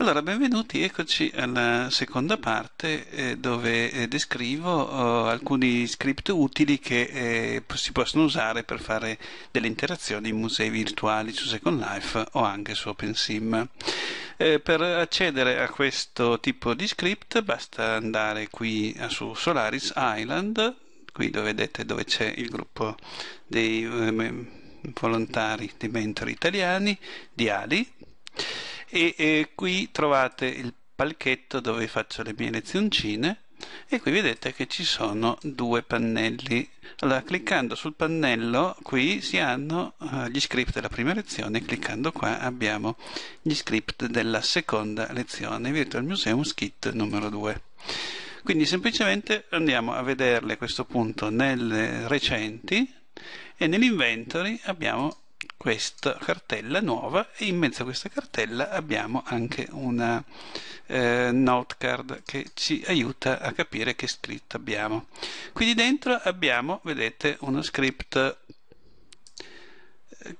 Allora, benvenuti, eccoci alla seconda parte eh, dove eh, descrivo oh, alcuni script utili che eh, si possono usare per fare delle interazioni in musei virtuali su Second Life o anche su OpenSim. Eh, per accedere a questo tipo di script basta andare qui su Solaris Island, qui dove vedete dove c'è il gruppo dei eh, volontari, dei mentori italiani, di Ali e, e qui trovate il palchetto dove faccio le mie lezioncine e qui vedete che ci sono due pannelli allora cliccando sul pannello qui si hanno eh, gli script della prima lezione cliccando qua abbiamo gli script della seconda lezione Virtual Museum Skit numero 2 quindi semplicemente andiamo a vederle a questo punto nelle recenti e nell'inventory abbiamo questa cartella nuova e in mezzo a questa cartella abbiamo anche una eh, note card che ci aiuta a capire che script abbiamo quindi dentro abbiamo vedete uno script eh,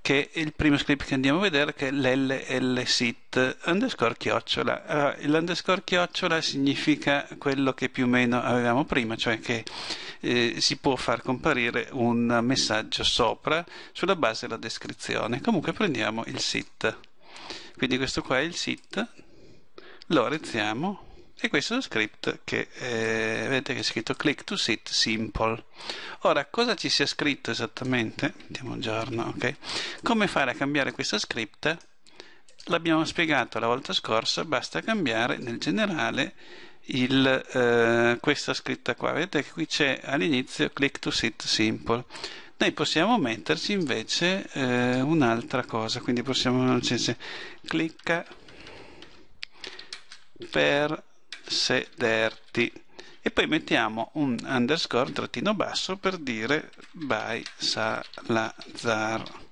che è il primo script che andiamo a vedere che è l'llsit underscore chiocciola allora, l'underscore chiocciola significa quello che più o meno avevamo prima cioè che si può far comparire un messaggio sopra sulla base della descrizione. Comunque prendiamo il sit. Quindi questo qua è il sit, lo reziamo e questo è lo script che eh, vedete che è scritto click to sit simple. Ora cosa ci sia scritto esattamente? Diamo un giorno, ok? Come fare a cambiare questo script? L'abbiamo spiegato la volta scorsa, basta cambiare nel generale il, eh, questa scritta qua. Vedete che qui c'è all'inizio click to sit simple. Noi possiamo metterci invece eh, un'altra cosa, quindi possiamo cioè, clicca per sederti e poi mettiamo un underscore trattino basso per dire by Salazar.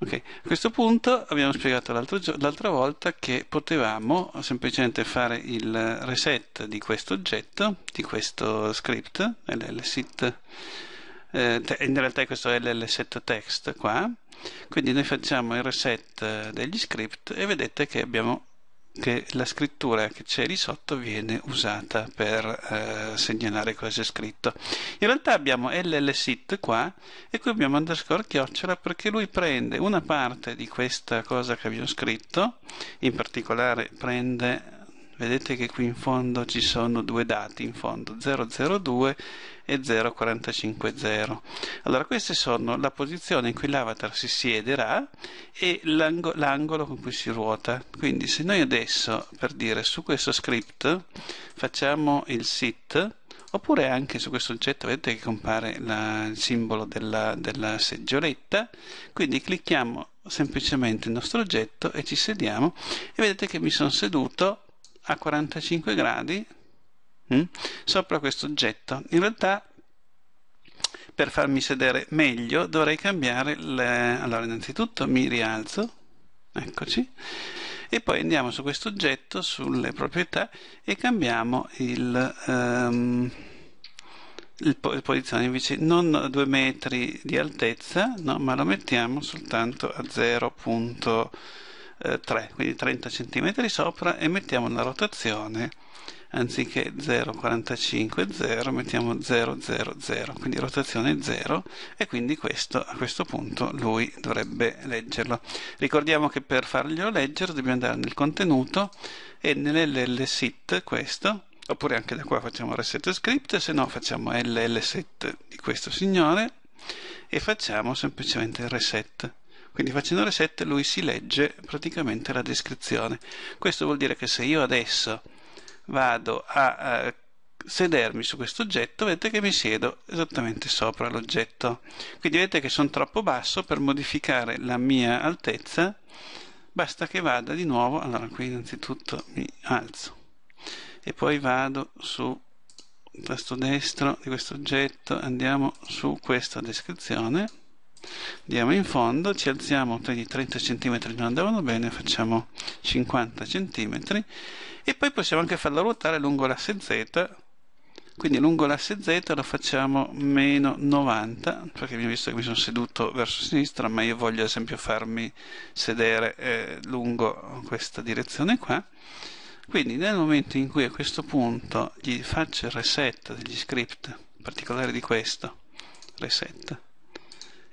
Okay. A questo punto abbiamo spiegato l'altra volta che potevamo semplicemente fare il reset di questo oggetto, di questo script, llsit, eh, in realtà questo è llset text qua, quindi noi facciamo il reset eh, degli script e vedete che abbiamo che la scrittura che c'è di sotto viene usata per eh, segnalare cosa è scritto. In realtà abbiamo llsit qua e qui abbiamo underscore chiocciola perché lui prende una parte di questa cosa che abbiamo scritto, in particolare prende vedete che qui in fondo ci sono due dati in fondo 002 e 0450 allora queste sono la posizione in cui l'avatar si siederà e l'angolo con cui si ruota quindi se noi adesso per dire su questo script facciamo il sit oppure anche su questo oggetto vedete che compare la, il simbolo della, della seggioletta quindi clicchiamo semplicemente il nostro oggetto e ci sediamo e vedete che mi sono seduto a 45 gradi mh, mm? sopra questo oggetto in realtà per farmi sedere meglio dovrei cambiare le... allora innanzitutto mi rialzo eccoci e poi andiamo su questo oggetto sulle proprietà e cambiamo il, um, posizione invece non 2 metri di altezza no, ma lo mettiamo soltanto a 0.5 eh, 3, quindi 30 cm sopra e mettiamo una rotazione anziché 0,45 0 mettiamo 0, 0, 0, quindi rotazione 0 e quindi questo a questo punto lui dovrebbe leggerlo ricordiamo che per farglielo leggere dobbiamo andare nel contenuto e nell'llsit questo oppure anche da qua facciamo reset script se no facciamo llset di questo signore e facciamo semplicemente reset quindi facendo reset lui si legge praticamente la descrizione. Questo vuol dire che se io adesso vado a eh, sedermi su questo oggetto, vedete che mi siedo esattamente sopra l'oggetto. Quindi vedete che sono troppo basso per modificare la mia altezza, basta che vada di nuovo, allora qui innanzitutto mi alzo e poi vado su tasto destro di questo oggetto, andiamo su questa descrizione andiamo in fondo ci alziamo quindi 30 cm non andavano bene facciamo 50 cm e poi possiamo anche farla ruotare lungo l'asse z quindi lungo l'asse z lo facciamo meno 90 perché abbiamo visto che mi sono seduto verso sinistra ma io voglio ad esempio farmi sedere eh, lungo questa direzione qua quindi nel momento in cui a questo punto gli faccio il reset degli script in particolare di questo reset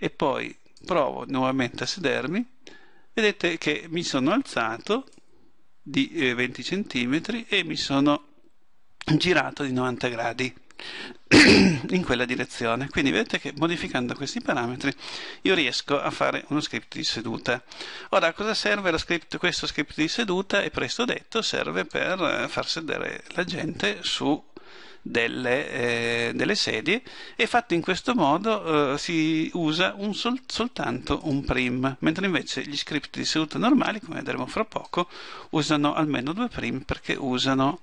e poi provo nuovamente a sedermi vedete che mi sono alzato di 20 eh, cm e mi sono girato di 90 gradi in quella direzione quindi vedete che modificando questi parametri io riesco a fare uno script di seduta ora a cosa serve script, questo script di seduta è presto detto serve per eh, far sedere la gente su delle, eh, delle sedie e fatto in questo modo eh, si usa un sol soltanto un prim, mentre invece gli script di seduta normali, come vedremo fra poco, usano almeno due prim perché usano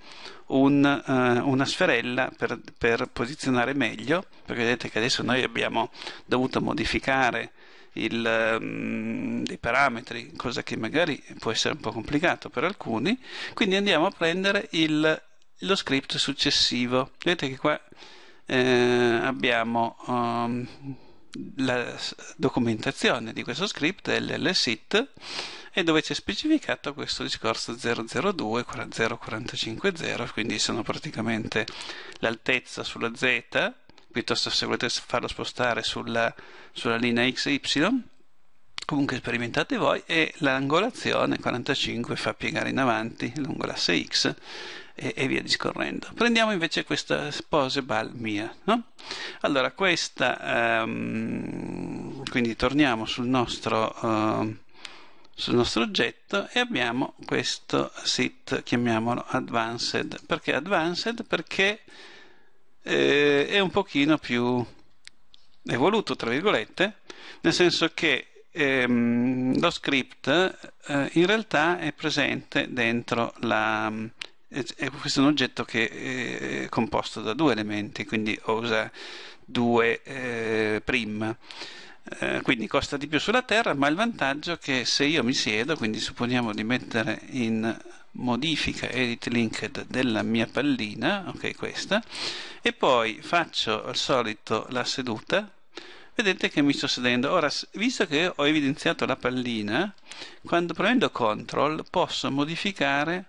un, eh, una sferella per, per posizionare meglio, perché vedete che adesso noi abbiamo dovuto modificare il, um, dei parametri, cosa che magari può essere un po' complicato per alcuni, quindi andiamo a prendere il lo script successivo vedete che qua eh, abbiamo um, la documentazione di questo script LLSIT e dove c'è specificato questo discorso 002 0450 quindi sono praticamente l'altezza sulla Z piuttosto se volete farlo spostare sulla, sulla linea XY comunque sperimentate voi e l'angolazione 45 fa piegare in avanti lungo l'asse X e, e via discorrendo. Prendiamo invece questa pose mia. No? Allora, questa, um, quindi torniamo sul nostro, uh, sul nostro oggetto e abbiamo questo sit, chiamiamolo advanced. Perché advanced? Perché eh, è un pochino più evoluto, tra virgolette, nel senso che ehm, lo script eh, in realtà è presente dentro la, questo è un oggetto che eh, è composto da due elementi, quindi usa due eh, prim. Eh, quindi costa di più sulla terra, ma il vantaggio è che se io mi siedo, quindi supponiamo di mettere in modifica edit linked della mia pallina, ok questa, e poi faccio al solito la seduta, vedete che mi sto sedendo. Ora, visto che ho evidenziato la pallina, quando premendo CTRL posso modificare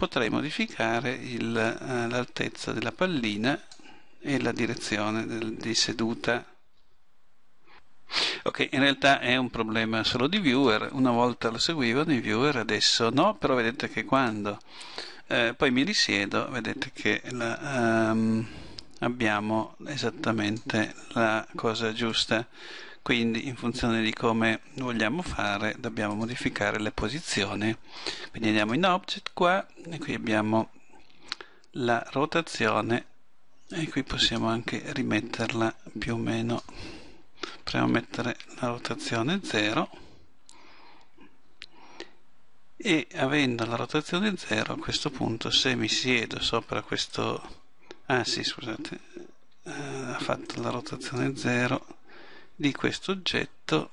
potrei modificare eh, l'altezza della pallina e la direzione del, di seduta ok in realtà è un problema solo di viewer una volta lo seguivano i viewer adesso no però vedete che quando eh, poi mi risiedo vedete che la, um, abbiamo esattamente la cosa giusta quindi in funzione di come vogliamo fare dobbiamo modificare le posizioni quindi andiamo in object qua e qui abbiamo la rotazione e qui possiamo anche rimetterla più o meno proviamo a mettere la rotazione 0 e avendo la rotazione 0 a questo punto se mi siedo sopra questo ah sì scusate eh, ha fatto la rotazione 0 di questo oggetto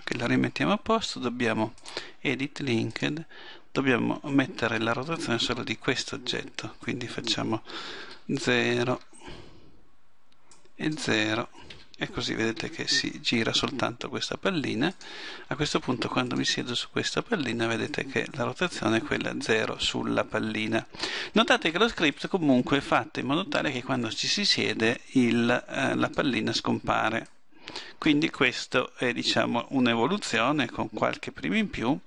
ok la rimettiamo a posto dobbiamo edit linked dobbiamo mettere la rotazione solo di questo oggetto quindi facciamo 0 e 0 e così vedete che si gira soltanto questa pallina a questo punto quando mi siedo su questa pallina vedete che la rotazione è quella 0 sulla pallina notate che lo script comunque è fatto in modo tale che quando ci si siede il, eh, la pallina scompare quindi questa è diciamo un'evoluzione con qualche primo in più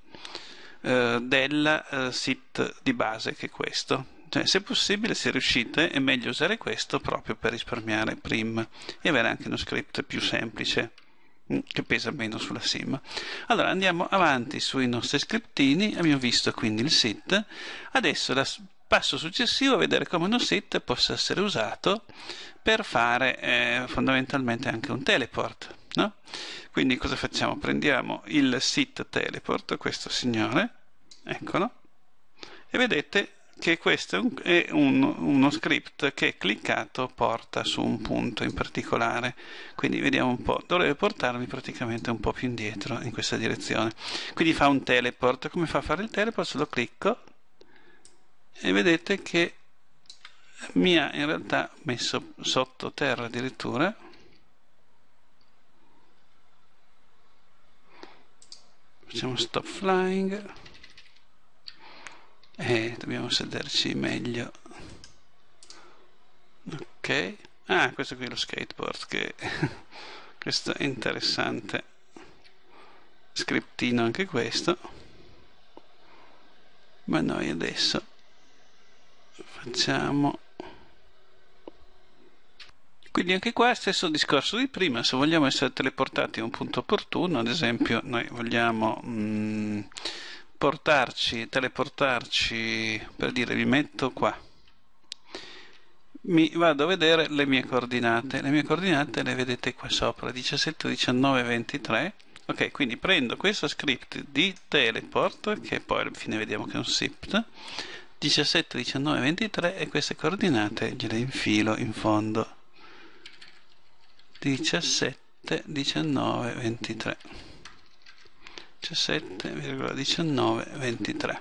eh, del eh, sit di base che è questo cioè, se possibile, se riuscite, è meglio usare questo proprio per risparmiare prim e avere anche uno script più semplice mm, che pesa meno sulla sim. Allora andiamo avanti sui nostri scriptini, abbiamo visto quindi il sit, adesso il passo successivo a vedere come uno sit possa essere usato per fare eh, fondamentalmente anche un teleport. No? Quindi cosa facciamo? Prendiamo il sit teleport, questo signore, eccolo, e vedete che questo è un, uno script che cliccato porta su un punto in particolare quindi vediamo un po' dovrebbe portarmi praticamente un po' più indietro in questa direzione quindi fa un teleport come fa a fare il teleport se lo clicco e vedete che mi ha in realtà messo sotto terra addirittura facciamo stop flying eh, dobbiamo sederci meglio ok ah questo qui è lo skateboard che questo è interessante scriptino anche questo ma noi adesso facciamo quindi anche qua stesso discorso di prima, se vogliamo essere teleportati a un punto opportuno, ad esempio noi vogliamo mh, mm, portarci, teleportarci, per dire mi metto qua, mi vado a vedere le mie coordinate, le mie coordinate le vedete qua sopra, 17, 19, 23, ok, quindi prendo questo script di teleport, che poi alla fine vediamo che è un SIPT, 17, 19, 23 e queste coordinate gliele infilo in fondo, 17, 19, 23. 17,1923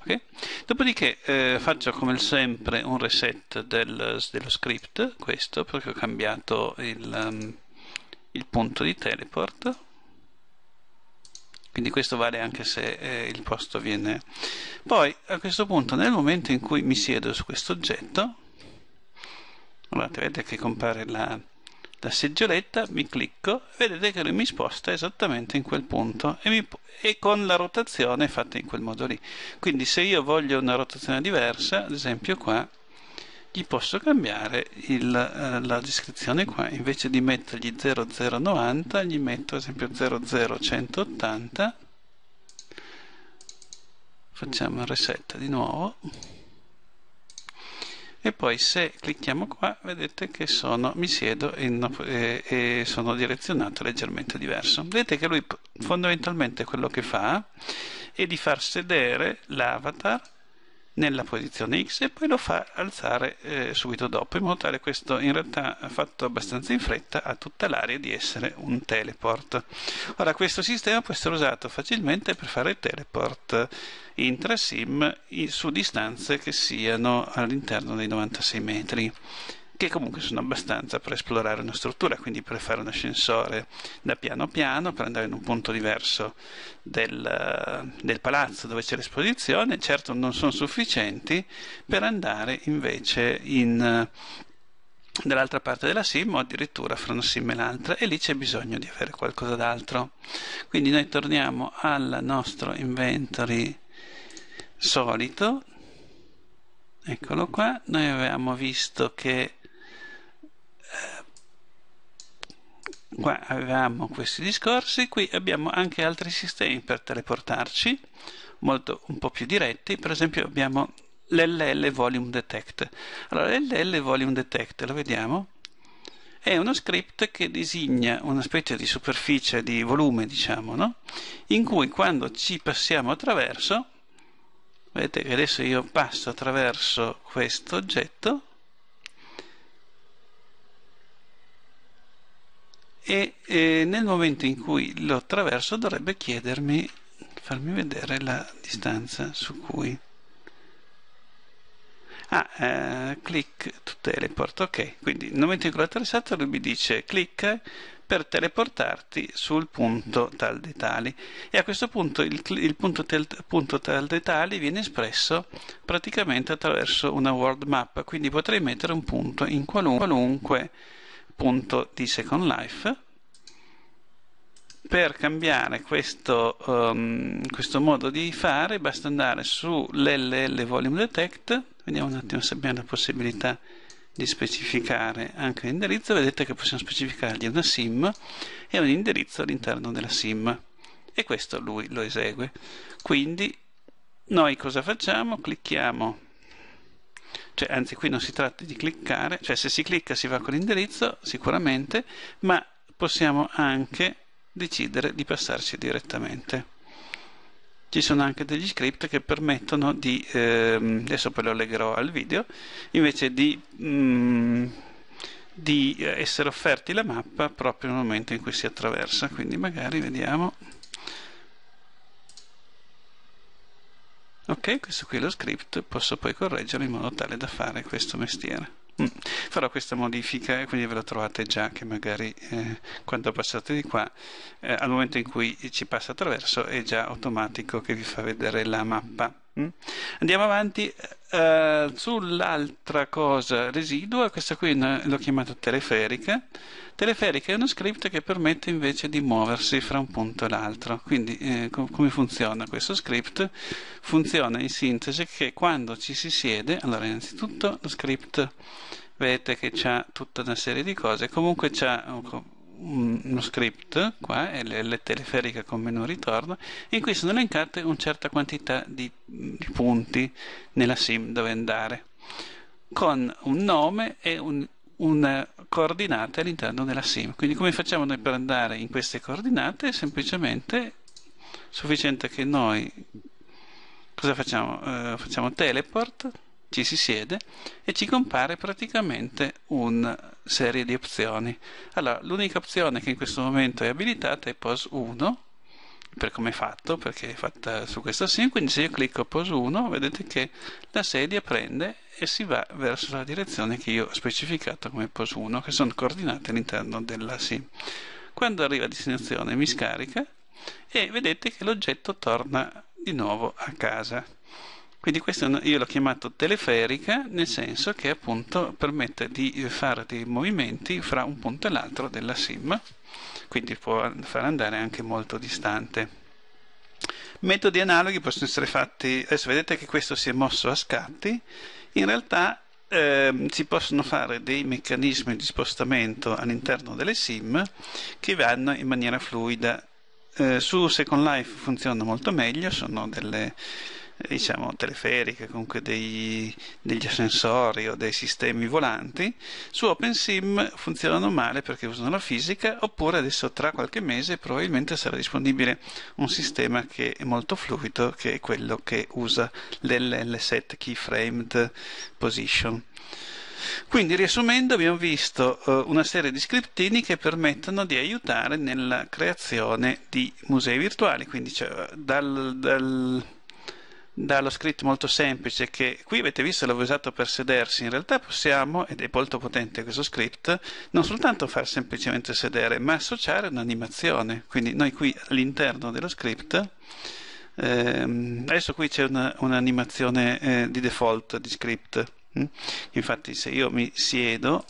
okay? dopodiché eh, faccio come sempre un reset del, dello script questo perché ho cambiato il, um, il, punto di teleport quindi questo vale anche se eh, il posto viene poi a questo punto nel momento in cui mi siedo su questo oggetto guardate vedete che compare la la seggioletta, mi clicco, vedete che lui mi sposta esattamente in quel punto e, mi, e, con la rotazione fatta in quel modo lì. Quindi se io voglio una rotazione diversa, ad esempio qua, gli posso cambiare il, eh, la descrizione qua, invece di mettergli 0090, gli metto ad esempio 00180, facciamo il reset di nuovo e poi se clicchiamo qua vedete che sono, mi siedo in, eh, e sono direzionato leggermente diverso vedete che lui fondamentalmente quello che fa è di far sedere l'avatar nella posizione X e poi lo fa alzare eh, subito dopo, in modo tale questo in realtà fatto abbastanza in fretta ha tutta l'aria di essere un teleport. Ora questo sistema può essere usato facilmente per fare teleport intrasim su distanze che siano all'interno dei 96 metri che comunque sono abbastanza per esplorare una struttura, quindi per fare un ascensore da piano piano, per andare in un punto diverso del, del palazzo dove c'è l'esposizione, certo non sono sufficienti per andare invece in dall'altra parte della SIM o addirittura fra una SIM e l'altra e lì c'è bisogno di avere qualcosa d'altro quindi noi torniamo al nostro inventory solito eccolo qua noi avevamo visto che qua avevamo questi discorsi, qui abbiamo anche altri sistemi per teleportarci, molto, un po' più diretti, per esempio abbiamo l'LL Volume Detect. Allora, l'LL Volume Detect, lo vediamo, è uno script che disegna una specie di superficie di volume, diciamo, no? in cui quando ci passiamo attraverso, vedete che adesso io passo attraverso questo oggetto, e, e eh, nel momento in cui lo attraverso dovrebbe chiedermi farmi vedere la distanza su cui ah, eh, click to teleport ok quindi nel momento in cui l'ho attraversato lui mi dice clicca per teleportarti sul punto tal dei tali e a questo punto il, il punto, tel, punto, tal dei tali viene espresso praticamente attraverso una world map quindi potrei mettere un punto in qualunque punto di Second Life per cambiare questo, um, questo, modo di fare basta andare su LL Volume Detect vediamo un attimo se abbiamo la possibilità di specificare anche l'indirizzo vedete che possiamo specificargli una sim e un indirizzo all'interno della sim e questo lui lo esegue quindi noi cosa facciamo? clicchiamo cioè, anzi qui non si tratta di cliccare, cioè se si clicca si va con l'indirizzo sicuramente, ma possiamo anche decidere di passarci direttamente. Ci sono anche degli script che permettono di, ehm, adesso poi lo legherò al video, invece di, mm, di eh, essere offerti la mappa proprio nel momento in cui si attraversa, quindi magari vediamo... ok questo qui è lo script posso poi correggere in modo tale da fare questo mestiere Mm. farò questa modifica e quindi ve la trovate già che magari eh, quando passate di qua eh, al momento in cui ci passa attraverso è già automatico che vi fa vedere la mappa Mm? Andiamo avanti. Uh, sull'altra cosa residua, questa qui l'ho chiamata teleferica. Teleferica è uno script che permette invece di muoversi fra un punto e l'altro. Quindi eh, com come funziona questo script? Funziona in sintesi che quando ci si siede, allora innanzitutto lo script vedete che ha tutta una serie di cose, comunque c'ha uno script qua, è le teleferiche con menu ritorno, in cui sono elencate una certa quantità di, di punti nella sim dove andare, con un nome e un, una coordinata all'interno della sim. Quindi come facciamo noi per andare in queste coordinate? Semplicemente sufficiente che noi cosa facciamo? Eh, facciamo teleport ci si siede e ci compare praticamente una serie di opzioni allora l'unica opzione che in questo momento è abilitata è POS 1 per come è fatto perché è fatta su questo sim quindi se io clicco POS 1 vedete che la sedia prende e si va verso la direzione che io ho specificato come POS 1 che sono coordinate all'interno della sim quando arriva a destinazione mi scarica e vedete che l'oggetto torna di nuovo a casa quindi questo io l'ho chiamato teleferica nel senso che appunto permette di fare dei movimenti fra un punto e l'altro della SIM, quindi può far andare anche molto distante. Metodi analoghi possono essere fatti, adesso vedete che questo si è mosso a scatti, in realtà eh, si possono fare dei meccanismi di spostamento all'interno delle sim che vanno in maniera fluida eh, su Second Life funzionano molto meglio sono delle diciamo, teleferiche, comunque dei, degli ascensori o dei sistemi volanti, su OpenSim funzionano male perché usano la fisica, oppure adesso tra qualche mese probabilmente sarà disponibile un sistema che è molto fluido, che è quello che usa lll set keyframed position. Quindi riassumendo abbiamo visto eh, una serie di scriptini che permettono di aiutare nella creazione di musei virtuali, quindi cioè, dal, dal dallo script molto semplice che qui avete visto l'avevo usato per sedersi in realtà possiamo ed è molto potente questo script non soltanto far semplicemente sedere ma associare un'animazione quindi noi qui all'interno dello script ehm, adesso qui c'è un'animazione un eh, di default di script mm? infatti se io mi siedo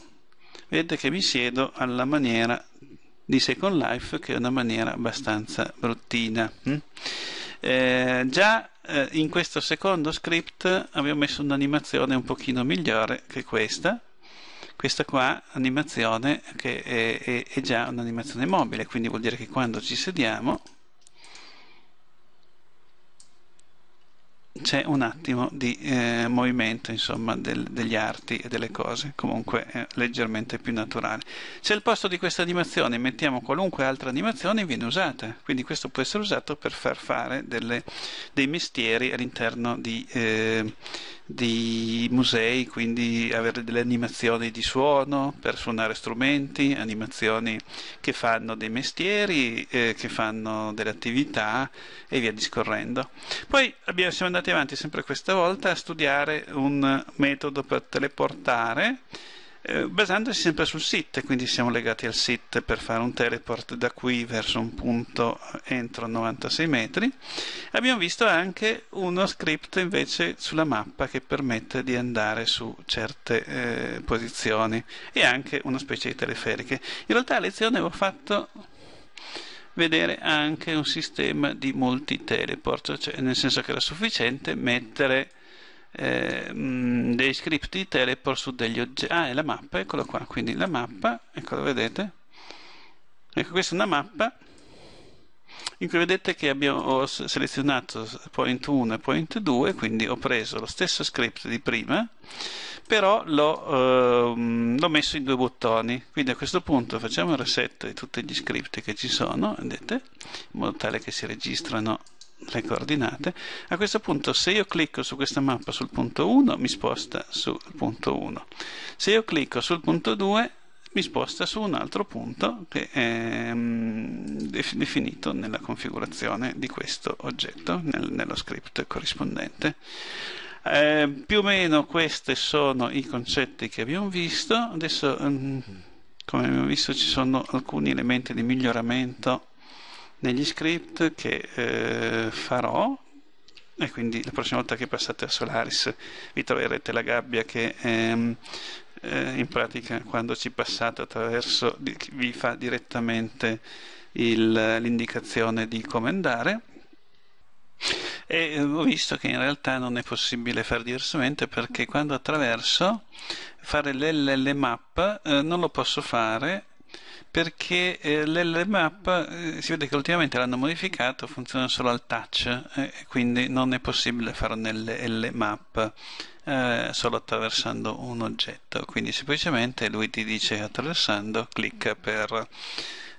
vedete che mi siedo alla maniera di Second Life che è una maniera abbastanza bruttina mm? eh, già eh, in questo secondo script abbiamo messo un'animazione un pochino migliore che questa questa qua animazione che è, è, è già un'animazione mobile quindi vuol dire che quando ci sediamo c'è un attimo di eh, movimento insomma del, degli arti e delle cose comunque eh, leggermente più naturale se al posto di questa animazione mettiamo qualunque altra animazione viene usata quindi questo può essere usato per far fare delle, dei mestieri all'interno di eh, di musei, quindi avere delle animazioni di suono per suonare strumenti, animazioni che fanno dei mestieri, eh, che fanno delle attività e via discorrendo. Poi abbiamo, siamo andati avanti sempre questa volta a studiare un metodo per teleportare eh, basandosi sempre sul sit, quindi siamo legati al sit per fare un teleport da qui verso un punto entro 96 metri. Abbiamo visto anche uno script invece sulla mappa che permette di andare su certe eh, posizioni e anche una specie di teleferiche. In realtà a lezione ho fatto vedere anche un sistema di multi teleport, cioè nel senso che era sufficiente mettere Ehm, dei script di teleport su degli oggetti ah è la mappa eccolo qua quindi la mappa eccolo vedete ecco questa è una mappa in cui vedete che abbiamo, ho selezionato point 1 e point 2 quindi ho preso lo stesso script di prima però l'ho, ehm, messo in due bottoni quindi a questo punto facciamo il reset di tutti gli script che ci sono vedete, in modo tale che si registrano le coordinate, a questo punto se io clicco su questa mappa sul punto 1 mi sposta sul punto 1, se io clicco sul punto 2 mi sposta su un altro punto che è mm, definito nella configurazione di questo oggetto, nel, nello script corrispondente. Eh, più o meno questi sono i concetti che abbiamo visto, adesso mm, come abbiamo visto ci sono alcuni elementi di miglioramento negli script che eh, farò e quindi la prossima volta che passate a Solaris vi troverete la gabbia che ehm, eh, in pratica quando ci passate attraverso vi fa direttamente l'indicazione di come andare e eh, ho visto che in realtà non è possibile fare diversamente perché quando attraverso fare l'LL map eh, non lo posso fare perché eh, l'LMAP eh, si vede che ultimamente l'hanno modificato, funziona solo al touch eh, quindi non è possibile fare nell'LMAP eh, solo attraversando un oggetto, quindi semplicemente lui ti dice attraversando, clicca per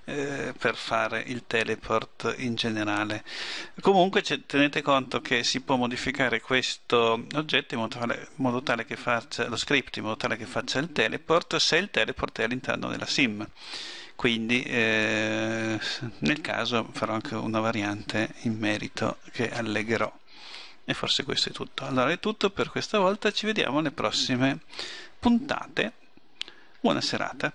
eh, per fare il teleport in generale. Comunque tenete conto che si può modificare questo oggetto in modo, tale, in modo tale, che faccia lo script in modo tale che faccia il teleport se il teleport è all'interno della sim quindi eh, nel caso farò anche una variante in merito che allegherò e forse questo è tutto allora è tutto per questa volta ci vediamo alle prossime puntate buona serata